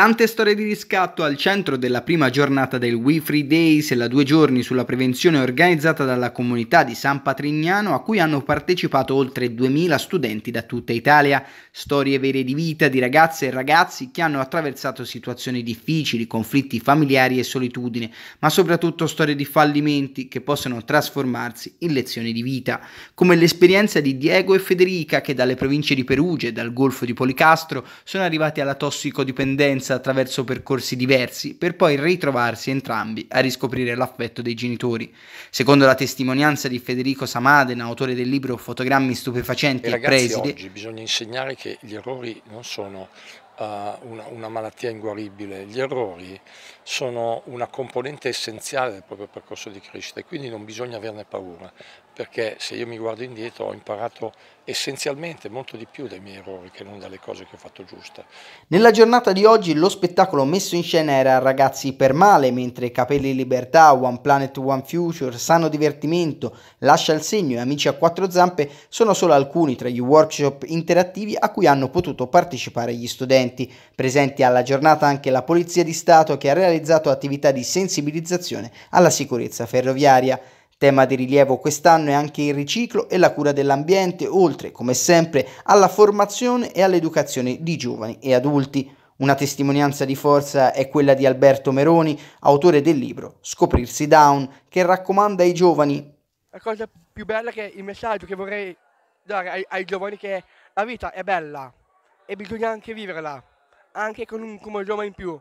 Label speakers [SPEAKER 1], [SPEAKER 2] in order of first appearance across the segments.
[SPEAKER 1] Tante storie di riscatto al centro della prima giornata del We Free Days, la due giorni sulla prevenzione organizzata dalla comunità di San Patrignano a cui hanno partecipato oltre 2000 studenti da tutta Italia. Storie vere di vita di ragazze e ragazzi che hanno attraversato situazioni difficili, conflitti familiari e solitudine, ma soprattutto storie di fallimenti che possono trasformarsi in lezioni di vita, come l'esperienza di Diego e Federica che dalle province di Perugia e dal Golfo di Policastro sono arrivati alla tossicodipendenza crescenza attraverso percorsi diversi per poi ritrovarsi entrambi a riscoprire l'affetto dei genitori. Secondo la testimonianza di Federico Samaden, autore del libro Fotogrammi stupefacenti e, e preside,
[SPEAKER 2] oggi bisogna insegnare che gli errori non sono eh, una, una, malattia inguaribile. Gli errori sono una componente essenziale del proprio percorso di crescita e quindi non bisogna averne paura, perché se io mi guardo indietro ho imparato essenzialmente molto di più dai miei errori che non dalle cose che ho fatto giuste.
[SPEAKER 1] Nella giornata di oggi lo spettacolo messo in scena era Ragazzi per male, mentre Capelli Libertà, One Planet One Future, Sano Divertimento, Lascia il segno e Amici a quattro zampe sono solo alcuni tra gli workshop interattivi a cui hanno potuto partecipare gli studenti incidenti. Presenti alla giornata anche la Polizia di Stato che ha realizzato attività di sensibilizzazione alla sicurezza ferroviaria. Tema di rilievo quest'anno è anche il riciclo e la cura dell'ambiente, oltre, come sempre, alla formazione e all'educazione di giovani e adulti. Una testimonianza di forza è quella di Alberto Meroni, autore del libro Scoprirsi Down, che raccomanda ai giovani.
[SPEAKER 2] La cosa più bella che il messaggio che vorrei dare
[SPEAKER 1] ai, ai giovani è che la vita è bella, e bisogna anche viverla, anche con un
[SPEAKER 2] cromogioma in più.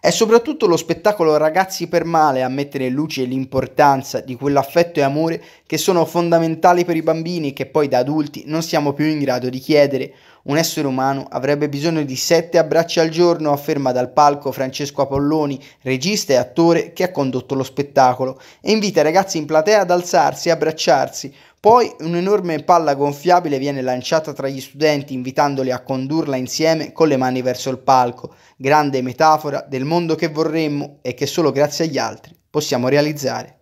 [SPEAKER 1] È soprattutto lo spettacolo Ragazzi per male a mettere in luce l'importanza di quell'affetto e amore che sono fondamentali per i bambini e che poi da adulti non siamo più in grado di chiedere. Un essere umano avrebbe bisogno di sette abbracci al giorno, afferma dal palco Francesco Apolloni, regista e attore che ha condotto lo spettacolo, e invita i ragazzi in platea ad alzarsi e abbracciarsi, poi un'enorme palla gonfiabile viene lanciata tra gli studenti invitandoli a condurla insieme con le mani verso il palco, grande metafora del mondo che vorremmo e che solo grazie agli altri possiamo realizzare.